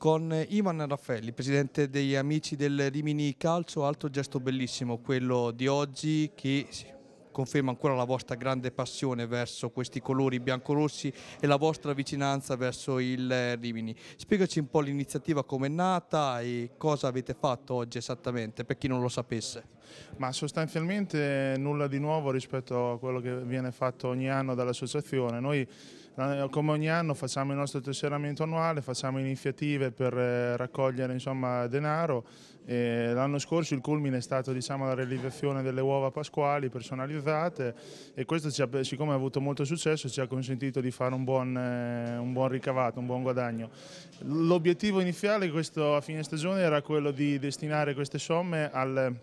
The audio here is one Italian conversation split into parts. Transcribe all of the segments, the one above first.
con Ivan Raffaelli, presidente degli amici del Rimini Calcio, altro gesto bellissimo quello di oggi che conferma ancora la vostra grande passione verso questi colori biancorossi e la vostra vicinanza verso il Rimini. Spiegaci un po' l'iniziativa come è nata e cosa avete fatto oggi esattamente per chi non lo sapesse. Ma sostanzialmente nulla di nuovo rispetto a quello che viene fatto ogni anno dall'associazione. Noi eh, come ogni anno facciamo il nostro tesseramento annuale, facciamo iniziative per eh, raccogliere insomma, denaro. L'anno scorso il culmine è stato diciamo, la realizzazione delle uova pasquali personalizzate e questo ci ha, siccome ha avuto molto successo ci ha consentito di fare un buon, eh, un buon ricavato, un buon guadagno. L'obiettivo iniziale questo, a fine stagione era quello di destinare queste somme al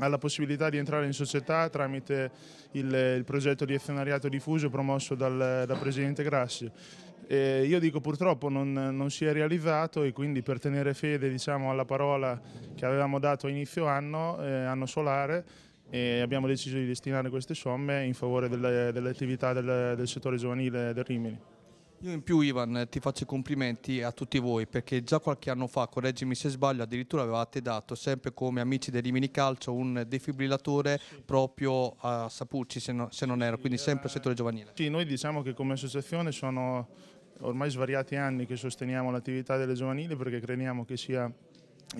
alla possibilità di entrare in società tramite il, il progetto di azionariato diffuso promosso dal, dal Presidente Grassi. E io dico purtroppo non, non, si è realizzato e quindi per tenere fede diciamo, alla parola che avevamo dato a inizio anno, eh, anno solare, e abbiamo deciso di destinare queste somme in favore delle, delle attività del, del settore giovanile del Rimini. Io in più Ivan ti faccio i complimenti a tutti voi perché già qualche anno fa, correggimi se sbaglio, addirittura avevate dato sempre come amici del Rimini Calcio un defibrillatore sì. proprio a Sapucci se, no, se non erro, quindi sempre eh, al settore giovanile. Sì, noi diciamo che come associazione sono ormai svariati anni che sosteniamo l'attività delle giovanili perché crediamo che sia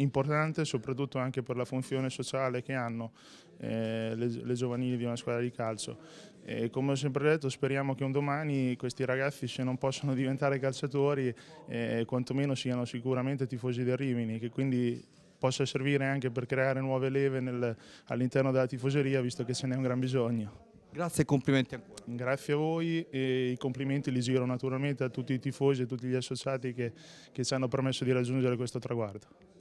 importante soprattutto anche per la funzione sociale che hanno eh, le, le, giovanili di una squadra di calcio. E come ho sempre detto speriamo che un domani questi ragazzi se non possono diventare calciatori eh, quantomeno siano sicuramente tifosi del Rimini che quindi possa servire anche per creare nuove leve all'interno della tifoseria visto che ce n'è un gran bisogno. Grazie e complimenti ancora. Grazie a voi e i complimenti li giro naturalmente a tutti i tifosi e tutti gli associati che, che ci hanno permesso di raggiungere questo traguardo.